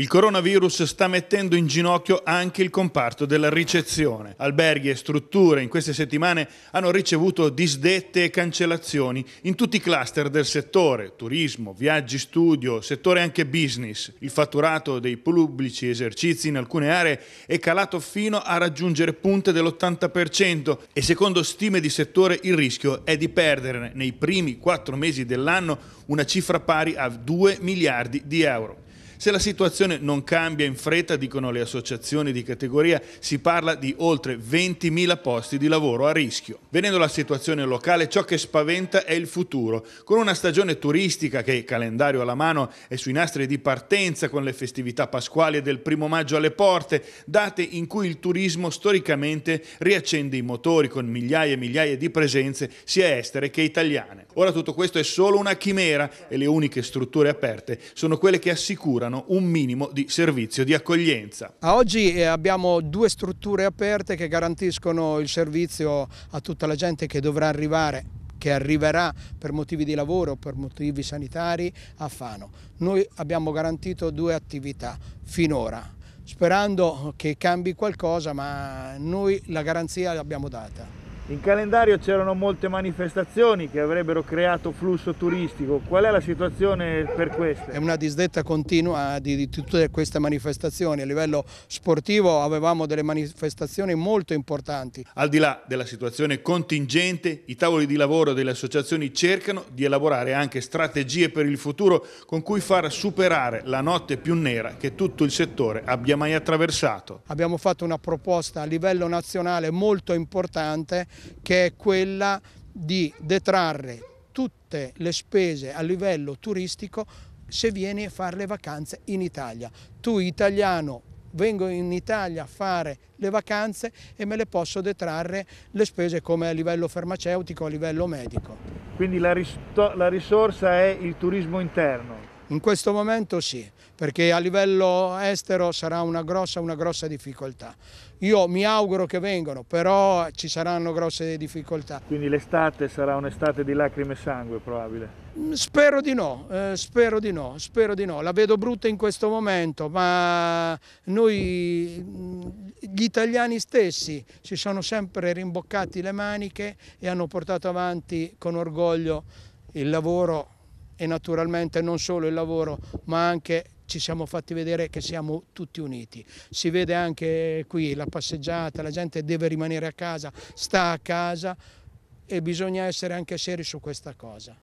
Il coronavirus sta mettendo in ginocchio anche il comparto della ricezione. Alberghi e strutture in queste settimane hanno ricevuto disdette e cancellazioni in tutti i cluster del settore, turismo, viaggi studio, settore anche business. Il fatturato dei pubblici esercizi in alcune aree è calato fino a raggiungere punte dell'80% e secondo stime di settore il rischio è di perdere nei primi quattro mesi dell'anno una cifra pari a 2 miliardi di euro. Se la situazione non cambia in fretta, dicono le associazioni di categoria, si parla di oltre 20.000 posti di lavoro a rischio. Venendo alla situazione locale, ciò che spaventa è il futuro. Con una stagione turistica che, calendario alla mano, è sui nastri di partenza con le festività pasquali del primo maggio alle porte, date in cui il turismo storicamente riaccende i motori con migliaia e migliaia di presenze sia estere che italiane. Ora tutto questo è solo una chimera e le uniche strutture aperte sono quelle che assicurano garantano un minimo di servizio di accoglienza. A oggi eh, abbiamo due strutture aperte che garantiscono il servizio a tutta la gente che dovrà arrivare che arriverà per motivi di lavoro o per motivi sanitari a Fano. Noi abbiamo garantito due attività finora, sperando che cambi qualcosa, ma noi la garanzia l'abbiamo data. In calendario c'erano molte manifestazioni che avrebbero creato flusso turistico. Qual è la situazione per queste? È una disdetta continua di, tutte queste manifestazioni. A livello sportivo avevamo delle manifestazioni molto importanti. Al di là della situazione contingente, i tavoli di lavoro delle associazioni cercano di elaborare anche strategie per il futuro con cui far superare la notte più nera che tutto il settore abbia mai attraversato. Abbiamo fatto una proposta a livello nazionale molto importante che è quella di detrarre tutte le spese a livello turistico se vieni a fare le vacanze in Italia. Tu italiano vengo in Italia a fare le vacanze e me le posso detrarre le spese come a livello farmaceutico, a livello medico. Quindi la, ris la risorsa è il turismo interno? In questo momento sì, perché a livello estero sarà una grossa, una grossa difficoltà. Io mi auguro che vengano, però ci saranno grosse difficoltà. Quindi l'estate sarà un'estate di lacrime e sangue probabile? Mm, spero di no, eh, spero di no, spero di no. La vedo brutta in questo momento, ma noi mm, gli italiani stessi si sono sempre rimboccati le maniche e hanno portato avanti con orgoglio il lavoro e naturalmente non solo il lavoro ma anche ci siamo fatti vedere che siamo tutti uniti. Si vede anche qui la passeggiata, la gente deve rimanere a casa, sta a casa e bisogna essere anche seri su questa cosa.